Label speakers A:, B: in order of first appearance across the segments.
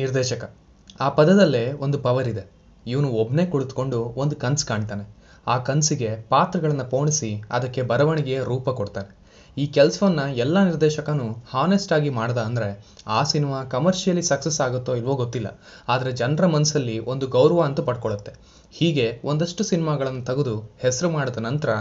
A: ನಿರ್ದೇಶಕ ಆ ಪದದಲ್ಲೇ ಒಂದು ಪವರ್ ಇದೆ ಇವನು ಒಬ್ಬನೇ ಕುಳಿತುಕೊಂಡು ಒಂದು ಕನ್ಸ್ ಕಾಣ್ತಾನೆ ಆ ಕನ್ಸಿಗೆ ಪಾತ್ರಗಳನ್ನು ಪೋಣಿಸಿ ಅದಕ್ಕೆ ಬರವಣಿಗೆಯ ರೂಪ ಕೊಡ್ತಾನೆ ಈ ಕೆಲಸವನ್ನು ಎಲ್ಲ ನಿರ್ದೇಶಕನು ಹಾನೆಸ್ಟ್ ಆಗಿ ಮಾಡ್ದ ಅಂದರೆ ಆ ಸಿನಿಮಾ ಕಮರ್ಷಿಯಲಿ ಸಕ್ಸಸ್ ಆಗುತ್ತೋ ಇಲ್ವೋ ಗೊತ್ತಿಲ್ಲ ಆದರೆ ಜನರ ಮನಸ್ಸಲ್ಲಿ ಒಂದು ಗೌರವ ಅಂತೂ ಪಡ್ಕೊಳ್ಳುತ್ತೆ ಹೀಗೆ ಒಂದಷ್ಟು ಸಿನಿಮಾಗಳನ್ನು ತೆಗೆದು ಹೆಸರು ಮಾಡಿದ ನಂತರ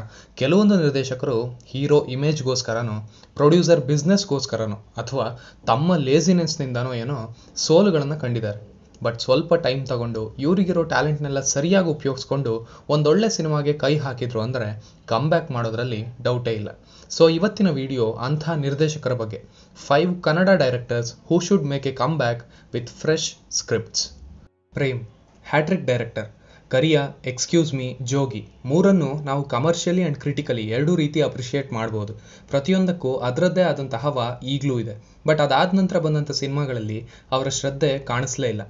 A: ಕೆಲವೊಂದು ನಿರ್ದೇಶಕರು ಹೀರೋ ಇಮೇಜ್ಗೋಸ್ಕರನೋ ಪ್ರೊಡ್ಯೂಸರ್ ಬಿಸ್ನೆಸ್ಗೋಸ್ಕರನೋ ಅಥವಾ ತಮ್ಮ ಲೇಸಿನೆಸ್ನಿಂದನೋ ಏನೋ ಸೋಲುಗಳನ್ನು ಕಂಡಿದ್ದಾರೆ ಬಟ್ ಸ್ವಲ್ಪ ಟೈಮ್ ತಗೊಂಡು ಇವರಿಗಿರೋ ಟ್ಯಾಲೆಂಟ್ನೆಲ್ಲ ಸರಿಯಾಗಿ ಉಪಯೋಗಿಸ್ಕೊಂಡು ಒಂದೊಳ್ಳೆ ಸಿನಿಮಾಗೆ ಕೈ ಹಾಕಿದ್ರು ಅಂದರೆ ಕಮ್ ಬ್ಯಾಕ್ ಮಾಡೋದ್ರಲ್ಲಿ ಡೌಟೇ ಇಲ್ಲ ಸೊ ಇವತ್ತಿನ ವಿಡಿಯೋ ಅಂಥ ನಿರ್ದೇಶಕರ ಬಗ್ಗೆ five Kannada directors who should make a comeback with fresh scripts Prem hat-trick director Kariya excuse me Jogi ಮೂರನ್ನು ನಾವು ಕಮರ್ಷಿಯಲಿ ಆ್ಯಂಡ್ ಕ್ರಿಟಿಕಲಿ ಎರಡೂ ರೀತಿ ಅಪ್ರಿಷಿಯೇಟ್ ಮಾಡ್ಬೋದು ಪ್ರತಿಯೊಂದಕ್ಕೂ ಅದರದ್ದೇ ಆದಂತಹ ಹವ ಈಗಲೂ ಇದೆ ಬಟ್ ಅದಾದ ನಂತರ ಬಂದಂಥ ಸಿನಿಮಾಗಳಲ್ಲಿ ಅವರ ಶ್ರದ್ಧೆ ಕಾಣಿಸ್ಲೇ ಇಲ್ಲ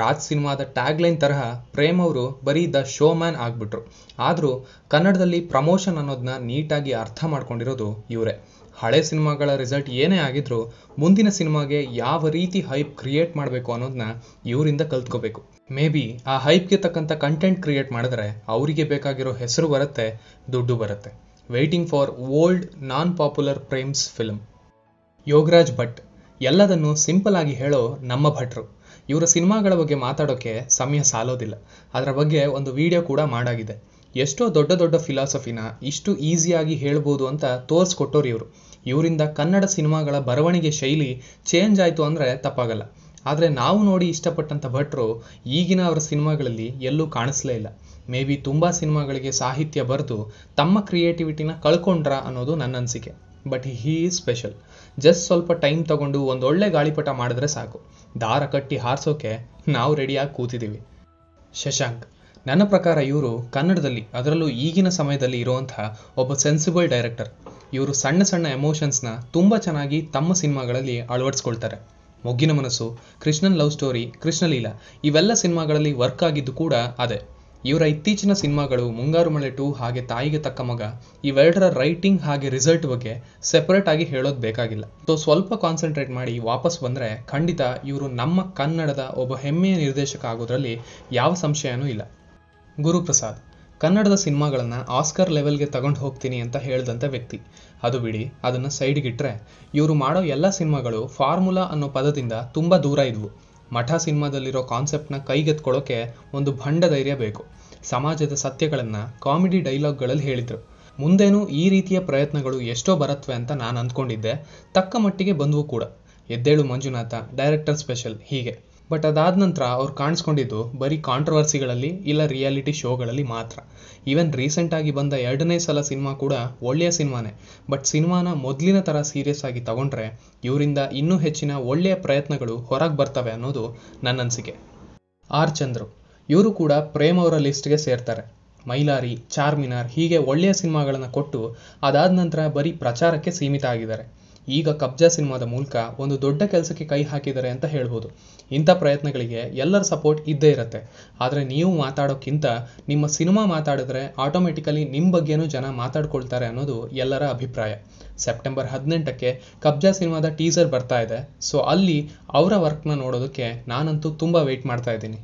A: ರಾಜ್ ಸಿನಿಮಾದ ಲೈನ್ ತರಹ ಪ್ರೇಮ್ ಅವರು ಬರೀ ದ ಶೋ ಮ್ಯಾನ್ ಆಗಿಬಿಟ್ರು ಆದರೂ ಕನ್ನಡದಲ್ಲಿ ಪ್ರಮೋಷನ್ ಅನ್ನೋದನ್ನ ನೀಟಾಗಿ ಅರ್ಥ ಮಾಡ್ಕೊಂಡಿರೋದು ಇವರೇ ಹಳೆ ಸಿನಿಮಾಗಳ ರಿಸಲ್ಟ್ ಏನೇ ಆಗಿದ್ರೂ ಮುಂದಿನ ಸಿನಿಮಾಗೆ ಯಾವ ರೀತಿ ಹೈಪ್ ಕ್ರಿಯೇಟ್ ಮಾಡಬೇಕು ಅನ್ನೋದನ್ನ ಇವರಿಂದ ಕಲ್ತ್ಕೋಬೇಕು ಮೇ ಬಿ ಆ ಹೈಪ್ಗೆ ತಕ್ಕಂಥ ಕಂಟೆಂಟ್ ಕ್ರಿಯೇಟ್ ಮಾಡಿದ್ರೆ ಅವರಿಗೆ ಬೇಕಾಗಿರೋ ಹೆಸರು ಬರುತ್ತೆ ದುಡ್ಡು ಬರುತ್ತೆ ವೆಯ್ಟಿಂಗ್ ಫಾರ್ ಓಲ್ಡ್ ನಾನ್ ಪಾಪ್ಯುಲರ್ ಪ್ರೇಮ್ಸ್ ಫಿಲ್ಮ್ ಯೋಗರಾಜ್ ಭಟ್ ಎಲ್ಲದನ್ನು ಸಿಂಪಲ್ ಆಗಿ ಹೇಳೋ ನಮ್ಮ ಭಟ್ರು ಇವರ ಸಿನಿಮಾಗಳ ಬಗ್ಗೆ ಮಾತಾಡೋಕ್ಕೆ ಸಮಯ ಸಾಲೋದಿಲ್ಲ ಅದರ ಬಗ್ಗೆ ಒಂದು ವಿಡಿಯೋ ಕೂಡ ಮಾಡಾಗಿದೆ ಎಷ್ಟೋ ದೊಡ್ಡ ದೊಡ್ಡ ಫಿಲಾಸಫಿನ ಇಷ್ಟು ಈಸಿಯಾಗಿ ಹೇಳ್ಬೋದು ಅಂತ ತೋರಿಸ್ಕೊಟ್ಟೋರು ಇವರು ಇವರಿಂದ ಕನ್ನಡ ಸಿನಿಮಾಗಳ ಬರವಣಿಗೆ ಶೈಲಿ ಚೇಂಜ್ ಆಯಿತು ಅಂದರೆ ತಪ್ಪಾಗಲ್ಲ ಆದರೆ ನಾವು ನೋಡಿ ಇಷ್ಟಪಟ್ಟಂಥ ಭಟ್ರು ಈಗಿನ ಅವರ ಸಿನಿಮಾಗಳಲ್ಲಿ ಎಲ್ಲೂ ಕಾಣಿಸ್ಲೇ ಇಲ್ಲ ಮೇ ಬಿ ತುಂಬ ಸಿನಿಮಾಗಳಿಗೆ ಸಾಹಿತ್ಯ ಬರೆದು ತಮ್ಮ ಕ್ರಿಯೇಟಿವಿಟಿನ ಕಳ್ಕೊಂಡ್ರ ಅನ್ನೋದು ನನ್ನ ಅನಿಸಿಕೆ but he is special just ಸ್ವಲ್ಪ ಟೈಮ್ ತಗೊಂಡು ಒಂದೊಳ್ಳೆ ಗಾಳಿಪಟ ಮಾಡಿದ್ರೆ ಸಾಕು ದಾರ ಕಟ್ಟಿ ಹಾರಿಸೋಕೆ ನಾವು ರೆಡಿಯಾಗಿ ಕೂತಿದ್ದೀವಿ ಶಶಾಂಕ್ ನನ್ನ ಪ್ರಕಾರ ಇವರು ಕನ್ನಡದಲ್ಲಿ ಅದರಲ್ಲೂ ಈಗಿನ ಸಮಯದಲ್ಲಿ ಇರುವಂತಹ ಒಬ್ಬ ಸೆನ್ಸಿಬಲ್ ಡೈರೆಕ್ಟರ್ ಇವರು ಸಣ್ಣ ಸಣ್ಣ ಎಮೋಷನ್ಸ್ನ ತುಂಬ ಚೆನ್ನಾಗಿ ತಮ್ಮ ಸಿನಿಮಾಗಳಲ್ಲಿ ಅಳವಡಿಸ್ಕೊಳ್ತಾರೆ ಮೊಗ್ಗಿನ ಮನಸ್ಸು ಕೃಷ್ಣನ್ ಲವ್ ಸ್ಟೋರಿ ಕೃಷ್ಣ ಲೀಲಾ ಇವೆಲ್ಲ ಸಿನಿಮಾಗಳಲ್ಲಿ ವರ್ಕ್ ಆಗಿದ್ದು ಕೂಡ ಅದೇ ಇವರ ಇತ್ತೀಚಿನ ಸಿನಿಮಾಗಳು ಮುಂಗಾರು ಮಳೆ ಟು ಹಾಗೆ ತಾಯಿಗೆ ತಕ್ಕ ಮಗ ಇವೆರಡರ ರೈಟಿಂಗ್ ಹಾಗೆ ರಿಸಲ್ಟ್ ಬಗ್ಗೆ ಸೆಪರೇಟ್ ಆಗಿ ಹೇಳೋದು ಬೇಕಾಗಿಲ್ಲ ಸೊ ಸ್ವಲ್ಪ ಕಾನ್ಸಂಟ್ರೇಟ್ ಮಾಡಿ ವಾಪಸ್ ಬಂದರೆ ಖಂಡಿತ ಇವರು ನಮ್ಮ ಕನ್ನಡದ ಒಬ್ಬ ಹೆಮ್ಮೆಯ ನಿರ್ದೇಶಕ ಆಗೋದ್ರಲ್ಲಿ ಯಾವ ಸಂಶಯನೂ ಇಲ್ಲ ಗುರುಪ್ರಸಾದ್ ಕನ್ನಡದ ಸಿನಿಮಾಗಳನ್ನು ಆಸ್ಕರ್ ಲೆವೆಲ್ಗೆ ತಗೊಂಡು ಹೋಗ್ತೀನಿ ಅಂತ ಹೇಳಿದಂಥ ವ್ಯಕ್ತಿ ಅದು ಬಿಡಿ ಅದನ್ನು ಸೈಡ್ಗಿಟ್ರೆ ಇವರು ಮಾಡೋ ಎಲ್ಲ ಸಿನಿಮಾಗಳು ಫಾರ್ಮುಲಾ ಅನ್ನೋ ಪದದಿಂದ ತುಂಬ ದೂರ ಇದ್ವು ಮಠ ಸಿನಿಮಾದಲ್ಲಿರೋ ಕಾನ್ಸೆಪ್ಟ್ನ ಕೈಗೆತ್ಕೊಳ್ಳೋಕೆ ಒಂದು ಭಂಡ ಧೈರ್ಯ ಬೇಕು ಸಮಾಜದ ಸತ್ಯಗಳನ್ನು ಕಾಮಿಡಿ ಡೈಲಾಗ್ಗಳಲ್ಲಿ ಹೇಳಿದರು ಮುಂದೇನು ಈ ರೀತಿಯ ಪ್ರಯತ್ನಗಳು ಎಷ್ಟೋ ಬರತ್ವೆ ಅಂತ ನಾನು ಅಂದ್ಕೊಂಡಿದ್ದೆ ತಕ್ಕ ಮಟ್ಟಿಗೆ ಬಂದವು ಕೂಡ ಎದ್ದೇಳು ಮಂಜುನಾಥ ಡೈರೆಕ್ಟರ್ ಸ್ಪೆಷಲ್ ಹೀಗೆ ಬಟ್ ಅದಾದ ನಂತರ ಅವ್ರು ಕಾಣಿಸ್ಕೊಂಡಿದ್ದು ಬರೀ ಕಾಂಟ್ರವರ್ಸಿಗಳಲ್ಲಿ ಇಲ್ಲ ರಿಯಾಲಿಟಿ ಶೋಗಳಲ್ಲಿ ಮಾತ್ರ ಈವನ್ ರೀಸೆಂಟಾಗಿ ಬಂದ ಎರಡನೇ ಸಲ ಸಿನಿಮಾ ಕೂಡ ಒಳ್ಳೆಯ ಸಿನಿಮಾನೇ ಬಟ್ ಸಿನಿಮಾನ ಮೊದಲಿನ ಥರ ಸೀರಿಯಸ್ ಆಗಿ ತಗೊಂಡ್ರೆ ಇವರಿಂದ ಇನ್ನೂ ಹೆಚ್ಚಿನ ಒಳ್ಳೆಯ ಪ್ರಯತ್ನಗಳು ಹೊರಗೆ ಬರ್ತವೆ ಅನ್ನೋದು ನನ್ನ ಅನಿಸಿಕೆ ಆರ್ ಚಂದ್ರು ಇವರು ಕೂಡ ಪ್ರೇಮ್ ಅವರ ಲಿಸ್ಟ್ಗೆ ಸೇರ್ತಾರೆ ಮೈಲಾರಿ ಚಾರ್ಮಿನಾರ್ ಹೀಗೆ ಒಳ್ಳೆಯ ಸಿನಿಮಾಗಳನ್ನು ಕೊಟ್ಟು ಅದಾದ ನಂತರ ಬರೀ ಪ್ರಚಾರಕ್ಕೆ ಸೀಮಿತ ಆಗಿದ್ದಾರೆ ಈಗ ಕಬ್ಜಾ ಸಿನಿಮಾದ ಮೂಲಕ ಒಂದು ದೊಡ್ಡ ಕೆಲಸಕ್ಕೆ ಕೈ ಹಾಕಿದ್ದಾರೆ ಅಂತ ಹೇಳ್ಬೋದು ಇಂಥ ಪ್ರಯತ್ನಗಳಿಗೆ ಎಲ್ಲರ ಸಪೋರ್ಟ್ ಇದ್ದೇ ಇರುತ್ತೆ ಆದರೆ ನೀವು ಮಾತಾಡೋಕ್ಕಿಂತ ನಿಮ್ಮ ಸಿನಿಮಾ ಮಾತಾಡಿದ್ರೆ ಆಟೋಮೆಟಿಕಲಿ ನಿಮ್ಮ ಬಗ್ಗೆನೂ ಜನ ಮಾತಾಡ್ಕೊಳ್ತಾರೆ ಅನ್ನೋದು ಎಲ್ಲರ ಅಭಿಪ್ರಾಯ ಸೆಪ್ಟೆಂಬರ್ ಹದಿನೆಂಟಕ್ಕೆ ಕಬ್ಜಾ ಸಿನಿಮಾದ ಟೀಸರ್ ಬರ್ತಾ ಇದೆ ಸೊ ಅಲ್ಲಿ ಅವರ ವರ್ಕ್ನ ನೋಡೋದಕ್ಕೆ ನಾನಂತೂ ತುಂಬ ವೆಯ್ಟ್ ಮಾಡ್ತಾ ಇದ್ದೀನಿ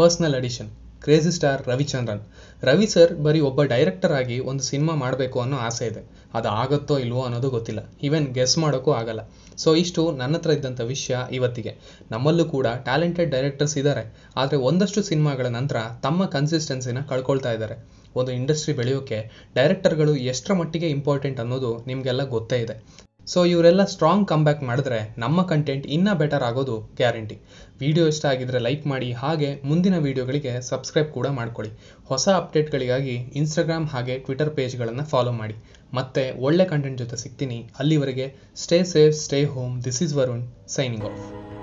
A: personal addition crazy star Ravichandran Ravi sir ಬರೀ ಒಬ್ಬ ಡೈರೆಕ್ಟರ್ ಆಗಿ ಒಂದು ಸಿನಿಮಾ ಮಾಡಬೇಕು ಅನ್ನೋ ಆಸೆ ಇದೆ ಅದು ಆಗುತ್ತೋ ಇಲ್ವೋ ಅನ್ನೋದು ಗೊತ್ತಿಲ್ಲ ಈವೆನ್ ಗೆಸ್ ಮಾಡೋಕ್ಕೂ ಆಗಲ್ಲ ಸೊ ಇಷ್ಟು ನನ್ನ ಹತ್ರ ಇದ್ದಂಥ ವಿಷಯ ಇವತ್ತಿಗೆ ನಮ್ಮಲ್ಲೂ ಕೂಡ ಟ್ಯಾಲೆಂಟೆಡ್ ಡೈರೆಕ್ಟರ್ಸ್ ಇದ್ದಾರೆ ಆದರೆ ಒಂದಷ್ಟು ಸಿನಿಮಾಗಳ ನಂತರ ತಮ್ಮ ಕನ್ಸಿಸ್ಟೆನ್ಸಿನ ಕಳ್ಕೊಳ್ತಾ ಇದ್ದಾರೆ ಒಂದು ಇಂಡಸ್ಟ್ರಿ ಬೆಳೆಯೋಕ್ಕೆ ಡೈರೆಕ್ಟರ್ಗಳು ಎಷ್ಟರ ಮಟ್ಟಿಗೆ ಇಂಪಾರ್ಟೆಂಟ್ ಅನ್ನೋದು ನಿಮಗೆಲ್ಲ ಗೊತ್ತೇ ಇದೆ ಸೊ ಇವರೆಲ್ಲ ಸ್ಟ್ರಾಂಗ್ ಕಮ್ಬ್ಯಾಕ್ ಮಾಡಿದ್ರೆ ನಮ್ಮ ಕಂಟೆಂಟ್ ಇನ್ನೂ ಬೆಟರ್ ಆಗೋದು ಗ್ಯಾರಂಟಿ ವಿಡಿಯೋ ಇಷ್ಟ ಆಗಿದ್ರೆ ಲೈಕ್ ಮಾಡಿ ಹಾಗೆ ಮುಂದಿನ ವೀಡಿಯೋಗಳಿಗೆ ಸಬ್ಸ್ಕ್ರೈಬ್ ಕೂಡ ಮಾಡ್ಕೊಳ್ಳಿ ಹೊಸ ಅಪ್ಡೇಟ್ಗಳಿಗಾಗಿ ಇನ್ಸ್ಟಾಗ್ರಾಮ್ ಹಾಗೆ ಟ್ವಿಟರ್ ಪೇಜ್ಗಳನ್ನು ಫಾಲೋ ಮಾಡಿ ಮತ್ತೆ ಒಳ್ಳೆ ಕಂಟೆಂಟ್ ಜೊತೆ ಸಿಗ್ತೀನಿ ಅಲ್ಲಿವರೆಗೆ stay safe stay home this is Varun signing of